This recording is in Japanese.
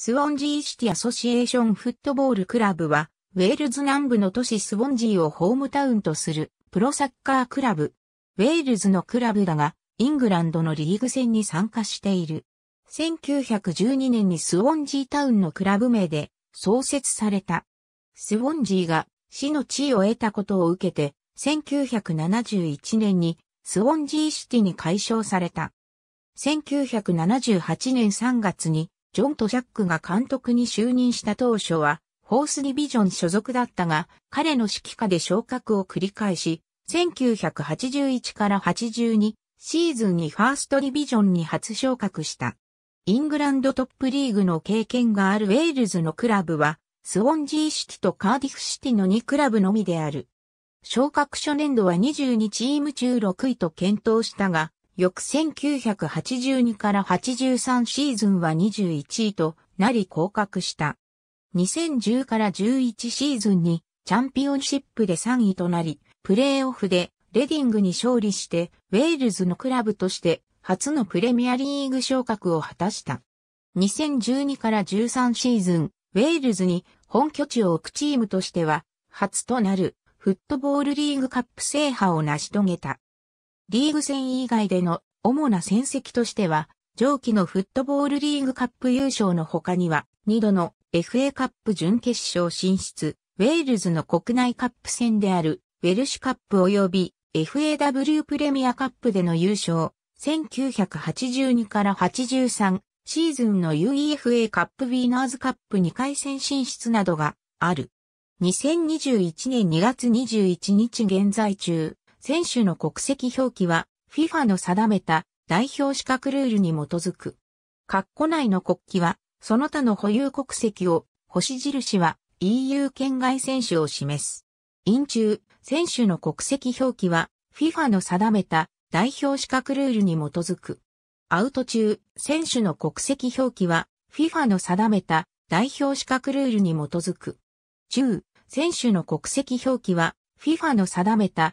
スウォンジーシティアソシエーションフットボールクラブは、ウェールズ南部の都市スウォンジーをホームタウンとするプロサッカークラブ。ウェールズのクラブだが、イングランドのリーグ戦に参加している。1912年にスウォンジータウンのクラブ名で創設された。スウォンジーが市の地位を得たことを受けて、1971年にスウォンジーシティに改称された。1978年3月にジョン・トジャックが監督に就任した当初は、ホースディビジョン所属だったが、彼の指揮下で昇格を繰り返し、1981から82シーズンにファーストディビジョンに初昇格した。イングランドトップリーグの経験があるウェールズのクラブは、スウォンジーシティとカーディフシティの2クラブのみである。昇格初年度は22チーム中6位と検討したが、翌1982から83シーズンは21位となり降格した。2010から11シーズンにチャンピオンシップで3位となり、プレーオフでレディングに勝利して、ウェールズのクラブとして初のプレミアリーグ昇格を果たした。2012から13シーズン、ウェールズに本拠地を置くチームとしては、初となるフットボールリーグカップ制覇を成し遂げた。リーグ戦以外での主な戦績としては、上記のフットボールリーグカップ優勝の他には、2度の FA カップ準決勝進出、ウェールズの国内カップ戦であるウェルシュカップ及び FAW プレミアカップでの優勝、1982から83シーズンの UEFA カップウィーナーズカップ2回戦進出などがある。2021年2月21日現在中、選手の国籍表記は FIFA の定めた代表資格ルールに基づく。括弧内の国旗はその他の保有国籍を、星印は EU 圏外選手を示す。印中、選手の国籍表記は FIFA の定めた代表資格ルールに基づく。アウト中、選手の国籍表記は FIFA の定めた代表資格ルールに基づく。中、選手の国籍表記は FIFA の定めた